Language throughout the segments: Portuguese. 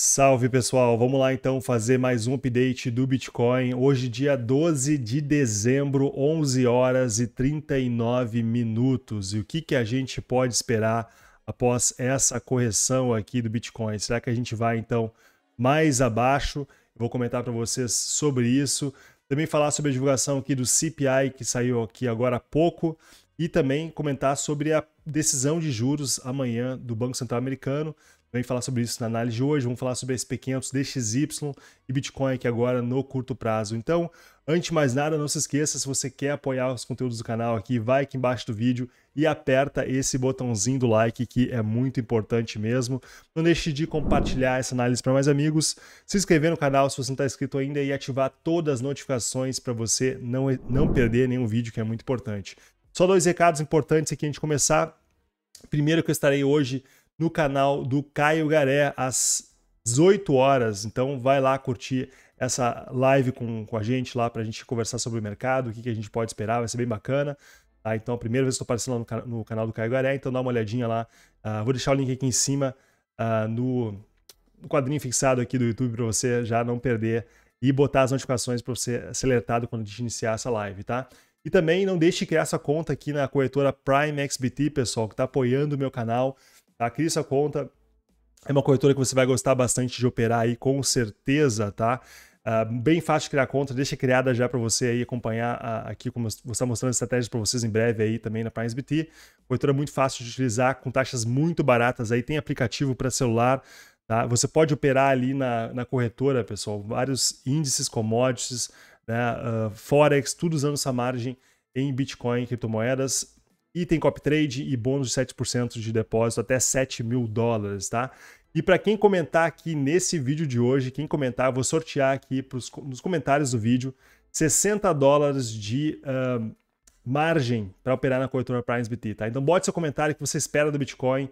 Salve pessoal, vamos lá então fazer mais um update do Bitcoin. Hoje, dia 12 de dezembro, 11 horas e 39 minutos. E o que, que a gente pode esperar após essa correção aqui do Bitcoin? Será que a gente vai então mais abaixo? vou comentar para vocês sobre isso. Também falar sobre a divulgação aqui do CPI que saiu aqui agora há pouco e também comentar sobre a decisão de juros amanhã do Banco Central Americano. também falar sobre isso na análise de hoje. Vamos falar sobre SP500, DXY e Bitcoin aqui agora no curto prazo. Então, antes de mais nada, não se esqueça, se você quer apoiar os conteúdos do canal aqui, vai aqui embaixo do vídeo e aperta esse botãozinho do like que é muito importante mesmo. Não deixe de compartilhar essa análise para mais amigos, se inscrever no canal se você não está inscrito ainda e ativar todas as notificações para você não, não perder nenhum vídeo que é muito importante. Só dois recados importantes aqui a gente começar. Primeiro que eu estarei hoje no canal do Caio Garé às 18 horas. Então vai lá curtir essa live com, com a gente lá para a gente conversar sobre o mercado, o que, que a gente pode esperar, vai ser bem bacana. Tá? Então, a primeira vez que estou aparecendo lá no, no, canal do Caio Garé, então dá uma olhadinha lá. Uh, vou deixar o link aqui em cima uh, no, no, quadrinho fixado aqui do YouTube para você já não perder e botar as notificações para você ser alertado quando a gente iniciar essa live, tá? E também não deixe de criar sua conta aqui na corretora Prime XBT, pessoal, que está apoiando o meu canal. Tá? Crie sua conta. É uma corretora que você vai gostar bastante de operar aí, com certeza, tá? Uh, bem fácil de criar conta, deixa criada já para você aí acompanhar a, ah, aqui, como vou estar mostrando estratégias para vocês em breve aí também na XBT. Corretora muito fácil de utilizar, com taxas muito baratas aí, tem aplicativo para celular, tá? Você pode operar ali na, na corretora, pessoal, vários índices, commodities, né? Uh, Forex, tudo usando essa margem em Bitcoin, criptomoedas. item copy trade e bônus de 7% de depósito até 7 mil dólares, tá? E para quem comentar aqui nesse vídeo de hoje, quem comentar, vou sortear aqui pros, nos comentários do vídeo 60 dólares de uh, margem para operar na corretora Prime BT, tá? Então bote seu comentário que você espera do Bitcoin,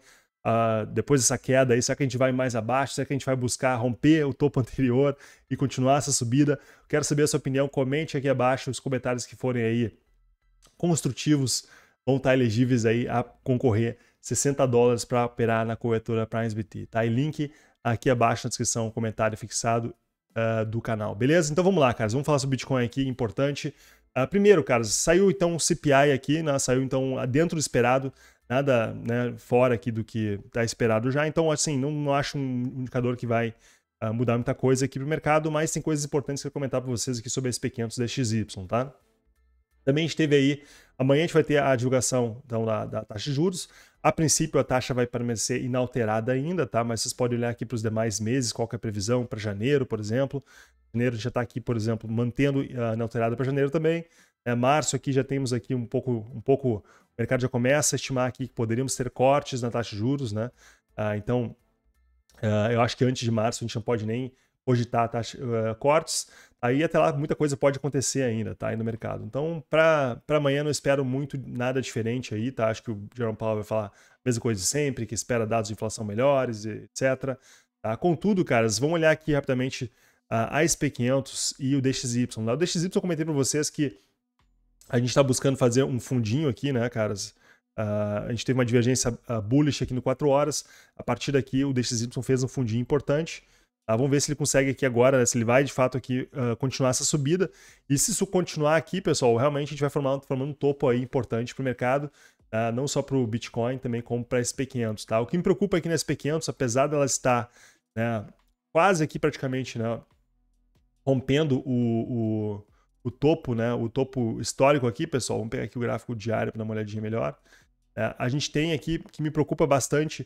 Uh, depois dessa queda aí, será que a gente vai mais abaixo? Será que a gente vai buscar romper o topo anterior e continuar essa subida? Quero saber a sua opinião, comente aqui abaixo os comentários que forem aí construtivos vão estar elegíveis aí a concorrer 60 dólares para operar na corretora PrimeSBT, tá? E link aqui abaixo na descrição, comentário fixado uh, do canal, beleza? Então vamos lá, caras, vamos falar sobre Bitcoin aqui, importante. Uh, primeiro, caras, saiu então o CPI aqui, né? saiu então dentro do esperado, nada né, fora aqui do que está esperado já. Então, assim, não, não acho um indicador que vai uh, mudar muita coisa aqui para o mercado, mas tem coisas importantes que eu comentar para vocês aqui sobre a SP500 XY, tá? Também a gente teve aí, amanhã a gente vai ter a divulgação então, da, da taxa de juros. A princípio, a taxa vai permanecer inalterada ainda, tá? Mas vocês podem olhar aqui para os demais meses, qual é a previsão para janeiro, por exemplo. Janeiro já está aqui, por exemplo, mantendo uh, inalterada para janeiro também. É, março aqui já temos aqui um pouco, um pouco, o mercado já começa a estimar aqui que poderíamos ter cortes na taxa de juros, né? Ah, então, uh, eu acho que antes de março a gente não pode nem cogitar uh, cortes. Aí até lá muita coisa pode acontecer ainda, tá? Aí no mercado. Então, para amanhã não espero muito nada diferente aí, tá? Acho que o Jerome Powell vai falar a mesma coisa de sempre, que espera dados de inflação melhores, etc. Tá? Contudo, caras, vamos olhar aqui rapidamente a SP500 e o DXY. Né? O DXY eu comentei para vocês que a gente está buscando fazer um fundinho aqui, né, caras? Uh, a gente teve uma divergência ah, bullish aqui no 4 horas. A partir daqui, o DXY fez um fundinho importante. Tá? Vamos ver se ele consegue aqui agora, né? se ele vai de fato aqui uh, continuar essa subida. E se isso continuar aqui, pessoal, realmente a gente vai formar, formando um topo aí importante para o mercado. Uh, não só para o Bitcoin, também como para SP500. Tá? O que me preocupa aqui na SP500, apesar dela estar né, quase aqui praticamente né, rompendo o, o o topo, né? O topo histórico aqui, pessoal. Vamos pegar aqui o gráfico diário para dar uma olhadinha melhor. É, a gente tem aqui, que me preocupa bastante,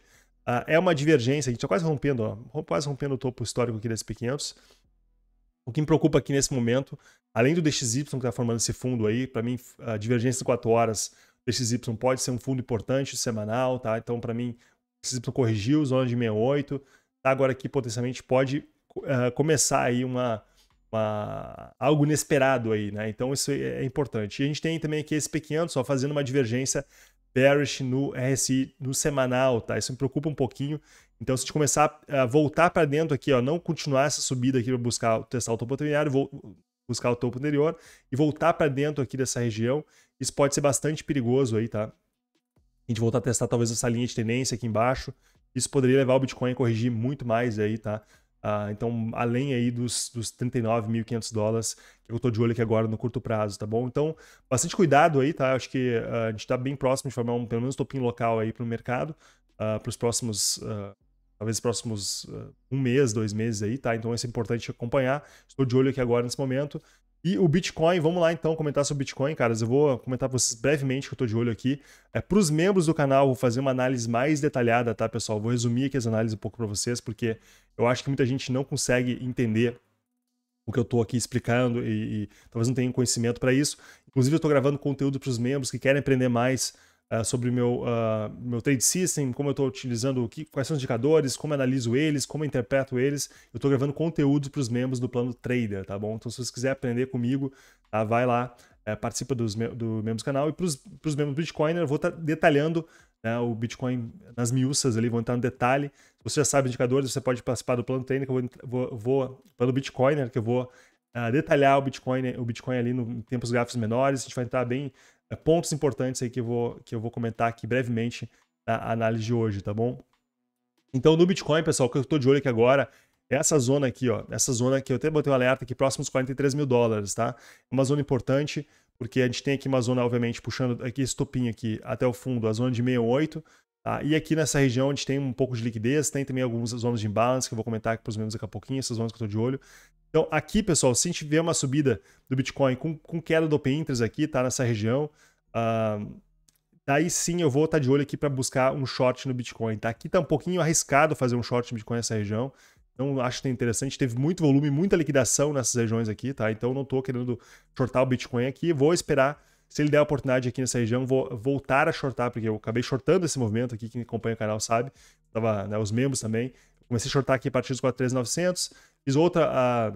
uh, é uma divergência. A gente está quase rompendo, ó, quase rompendo o topo histórico aqui desse P500. O que me preocupa aqui nesse momento, além do DXY que está formando esse fundo aí, para mim, a divergência de 4 horas, DXY pode ser um fundo importante, semanal, tá? Então, para mim, DXY corrigiu, zona de 68, tá? Agora aqui potencialmente pode uh, começar aí uma, uma, algo inesperado aí, né? Então isso é, é importante. E a gente tem também aqui esse pequeno, só fazendo uma divergência bearish no RSI no semanal, tá? Isso me preocupa um pouquinho. Então, se a gente começar a voltar para dentro aqui, ó, não continuar essa subida aqui para buscar testar o topo anterior, vou buscar o topo anterior e voltar para dentro aqui dessa região, isso pode ser bastante perigoso aí, tá? A gente voltar a testar talvez essa linha de tendência aqui embaixo, isso poderia levar o Bitcoin a corrigir muito mais aí, tá? Uh, então, além aí dos, dos 39.500 dólares, que eu estou de olho aqui agora no curto prazo, tá bom? Então, bastante cuidado aí, tá? Acho que uh, a gente está bem próximo de formar um, pelo menos, topim local aí para o mercado, uh, ah, para os próximos, talvez próximos um mês, dois meses aí, tá? Então, isso é importante acompanhar. Estou de olho aqui agora nesse momento. E o Bitcoin, vamos lá então comentar sobre o Bitcoin, caras. Eu vou comentar para vocês brevemente que eu estou de olho aqui. É, para os membros do canal, vou fazer uma análise mais detalhada, tá, pessoal? Vou resumir aqui as análises um pouco para vocês, porque eu acho que muita gente não consegue entender o que eu estou aqui explicando e, e, talvez não tenha conhecimento para isso. Inclusive, eu estou gravando conteúdo para os membros que querem aprender mais uh, sobre o meu, uh, meu trade system, como eu estou utilizando, que, quais são os indicadores, como analiso eles, como interpreto eles. Eu estou gravando conteúdo para os membros do plano Trader, tá bom? Então, se você quiser aprender comigo, tá, vai lá, eh, participa dos me do membros do canal. E para os membros Bitcoiner, eu vou estar tá detalhando né, o Bitcoin nas miúças ali, vou entrar no detalhe. Se você já sabe indicadores, você pode participar do plano Trader, que eu vou, vou, vou pelo Bitcoiner, que eu vou Uh, detalhar o Bitcoin, o Bitcoin ali no, em tempos gráficos menores. A gente vai entrar bem é pontos importantes aí que eu vou, que eu vou comentar aqui brevemente na análise de hoje, tá bom? Então, no Bitcoin, pessoal, o que eu estou de olho aqui agora é essa zona aqui, ó. Essa zona que eu até botei um alerta aqui, próximos 43 mil dólares, tá? É uma zona importante, porque a gente tem aqui uma zona, obviamente, puxando aqui esse topinho aqui até o fundo, a zona de 68, Tá? E aqui nessa região a gente tem um pouco de liquidez, tem também algumas zonas de imbalance que eu vou comentar aqui para os membros daqui a pouquinho, essas zonas que eu estou de olho. Então aqui, pessoal, se a gente vê uma subida do Bitcoin com, com queda do Open Interest aqui, tá? Nessa região, uh, daí sim eu vou estar tá de olho aqui para buscar um short no Bitcoin, tá? Aqui está um pouquinho arriscado fazer um short no Bitcoin nessa região, então acho que é interessante, teve muito volume, muita liquidação nessas regiões aqui, tá? Então não estou querendo shortar o Bitcoin aqui, vou esperar se ele der a oportunidade aqui nessa região, vou voltar a shortar, porque eu acabei shortando esse movimento aqui, quem acompanha o canal sabe, tava, né, os membros também. Comecei a shortar aqui a partir dos 4.3900, fiz outra, a,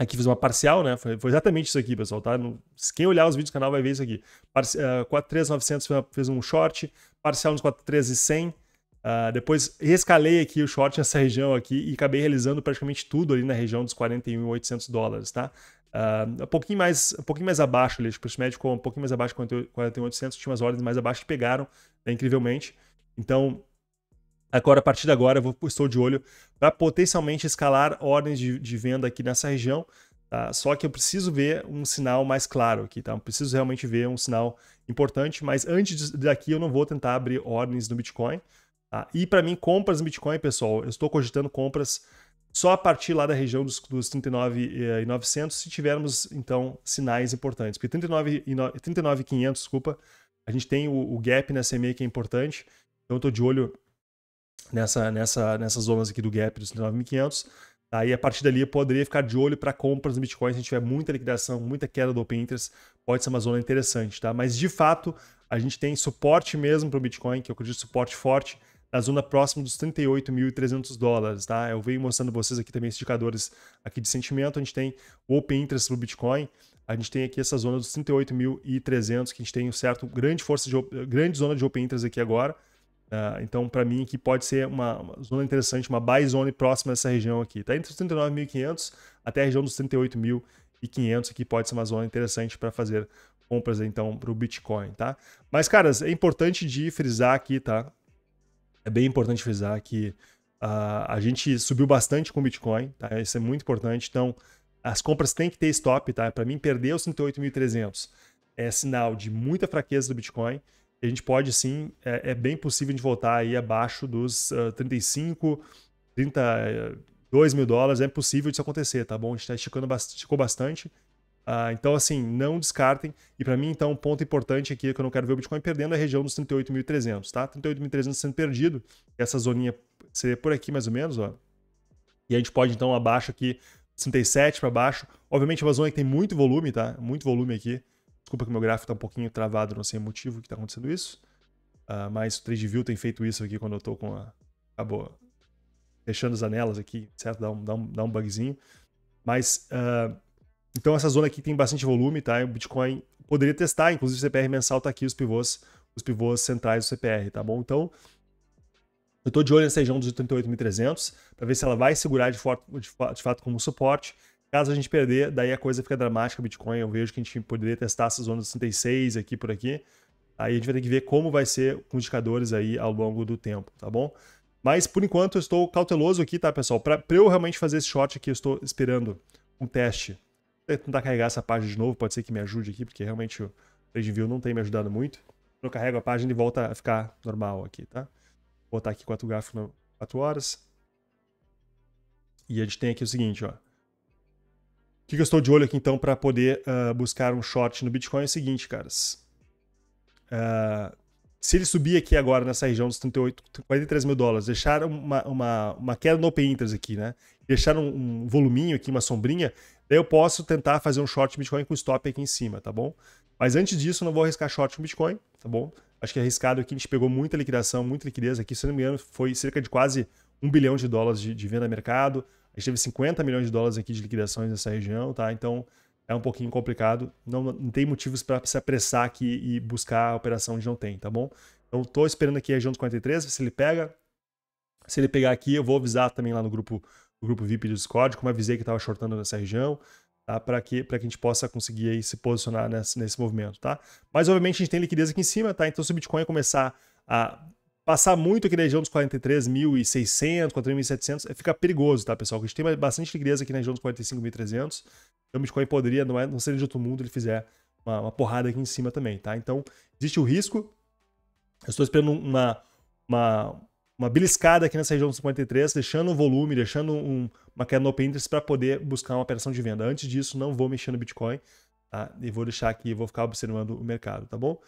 aqui fiz uma parcial, né, foi, foi exatamente isso aqui, pessoal, tá? No, quem olhar os vídeos do canal vai ver isso aqui. Parce, uh, 4.3900 fez um short, parcial nos 4.3100, Uh, ah, depois rescalei aqui o short nessa região aqui e acabei realizando praticamente tudo ali na região dos 41.800 dólares, tá? Ah, um, pouquinho mais, um pouquinho mais abaixo ali, o médio ficou um pouquinho mais abaixo, 41,800, tinha umas ordens mais abaixo que pegaram, né, incrivelmente. Então, agora, a partir de agora, eu vou, estou de olho para potencialmente escalar ordens de, de, venda aqui nessa região, tá? só que eu preciso ver um sinal mais claro aqui, tá? Eu preciso realmente ver um sinal importante, mas antes daqui eu não vou tentar abrir ordens no Bitcoin. Tá? E para mim, compras no Bitcoin, pessoal, eu estou cogitando compras só a partir lá da região dos, dos 39.900 eh, se tivermos, então, sinais importantes. Porque 39.500, desculpa, a gente tem o, o gap nessa EMA que é importante, então eu estou de olho nessa, nessa, nessas zonas aqui do gap dos 39.500, Aí, a partir dali, eu poderia ficar de olho para compras no Bitcoin. Se a gente tiver muita liquidação, muita queda do Open Interest, pode ser uma zona interessante, tá? Mas, de fato, a gente tem suporte mesmo para o Bitcoin, que eu acredito suporte forte, na zona próxima dos 38.300 dólares, tá? Eu venho mostrando vocês aqui também indicadores aqui de sentimento, a gente tem o Open Interest do Bitcoin, a gente tem aqui essa zona dos 38.300, que a gente tem um certo grande força de grande zona de Open Interest aqui agora. Uh, então, para mim, que pode ser uma, uma, zona interessante, uma buy zone próxima dessa região aqui. Tá entre os 39.500 até a região dos 38.500 aqui pode ser uma zona interessante para fazer compras então para o Bitcoin, tá? Mas, caras, é importante de frisar aqui, tá? é bem importante frisar que uh, a gente subiu bastante com o Bitcoin, tá? Isso é muito importante. Então, as compras têm que ter stop, tá? Para mim, perder os 108.300 é sinal de muita fraqueza do Bitcoin. A gente pode sim, é, é bem possível de voltar aí abaixo dos uh, 35, 32 mil dólares. É possível isso acontecer, tá bom? A gente tá esticando bastante, esticou bastante. Uh, então, assim, não descartem. E para mim, então, um ponto importante aqui é que eu não quero ver o Bitcoin perdendo a região dos 38.300, tá? 38.300 sendo perdido. Essa zoninha seria por aqui, mais ou menos, ó. E a gente pode, então, abaixo aqui, 37 para baixo. Obviamente, é uma zona que tem muito volume, tá? Muito volume aqui. Desculpa que meu gráfico tá um pouquinho travado, não sei o motivo que tá acontecendo isso. Uh, mas o TradeView tem feito isso aqui quando eu tô com a... Acabou fechando as janelas aqui, certo? Dá um, dá um, dá um bugzinho. Mas... Uh então essa zona aqui tem bastante volume, tá? O Bitcoin poderia testar, inclusive o CPR mensal tá aqui, os pivôs, os pivôs centrais do CPR, tá bom? Então, eu tô de olho nessa região dos 88.300 para ver se ela vai segurar de, de fato como suporte. Caso a gente perder, daí a coisa fica dramática, Bitcoin. Eu vejo que a gente poderia testar essa zona dos 66 aqui por aqui. Aí a gente vai ter que ver como vai ser com indicadores aí ao longo do tempo, tá bom? Mas por enquanto eu estou cauteloso aqui, tá, pessoal? Para eu realmente fazer esse shot aqui, eu estou esperando um teste Vou tentar carregar essa página de novo, pode ser que me ajude aqui, porque realmente o trade view não tem me ajudado muito. Eu carrego a página ele volta a ficar normal aqui, tá? Vou botar aqui quatro gráficos 4 horas. E a gente tem aqui o seguinte, ó. O que, que eu estou de olho aqui, então, para poder uh, buscar um short no Bitcoin é o seguinte, caras. Uh, se ele subir aqui agora nessa região dos 38, 43 mil dólares, deixar uma, uma, uma queda no Open Interest aqui, né? deixar um, um voluminho aqui, uma sombrinha, daí eu posso tentar fazer um short Bitcoin com stop aqui em cima, tá bom? Mas antes disso, não vou arriscar short com Bitcoin, tá bom? Acho que é arriscado aqui, a gente pegou muita liquidação, muita liquidez aqui, se não me engano, foi cerca de quase um bilhão de dólares de, de venda no mercado. A gente teve 50 milhões de dólares aqui de liquidações nessa região, tá? Então é um pouquinho complicado. Não, não tem motivos para se apressar aqui e buscar a operação onde não tem, tá bom? Então tô esperando aqui a região dos 43, se ele pega. Se ele pegar aqui, eu vou avisar também lá no grupo grupo VIP do Discord, como avisei que estava shortando nessa região, tá? para que, que a gente possa conseguir aí se posicionar nesse, nesse movimento. Tá? Mas, obviamente, a gente tem liquidez aqui em cima, tá? então se o Bitcoin começar a passar muito aqui na região dos 43.600, 43.700, é, fica perigoso, tá, pessoal? Porque a gente tem bastante liquidez aqui na região dos 45.300, então o Bitcoin poderia, não, é, não seria de outro mundo, ele fizer uma, uma porrada aqui em cima também, tá? Então, existe o risco, eu estou esperando uma, uma, uma beliscada aqui nessa região dos 53, deixando um volume, deixando um, uma queda no open interest para poder buscar uma operação de venda. Antes disso, não vou mexer no Bitcoin, tá? E vou deixar aqui, vou ficar observando o mercado, tá bom?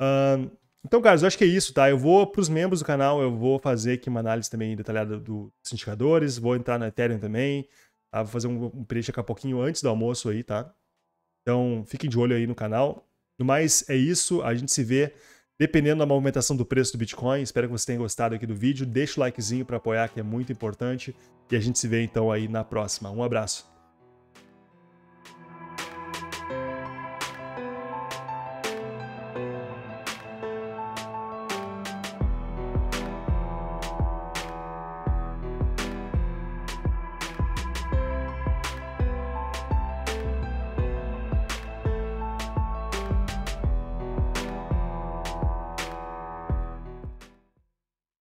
Uh, então, caras, eu acho que é isso, tá? Eu vou para os membros do canal, eu vou fazer aqui uma análise também detalhada do, dos indicadores, vou entrar na Ethereum também, tá? Vou fazer um, um daqui a pouquinho antes do almoço aí, tá? Então, fiquem de olho aí no canal. No mais, é isso. A gente se vê Dependendo da movimentação do preço do Bitcoin, espero que você tenha gostado aqui do vídeo. Deixa o likezinho para apoiar, que é muito importante. E a gente se vê então aí na próxima. Um abraço.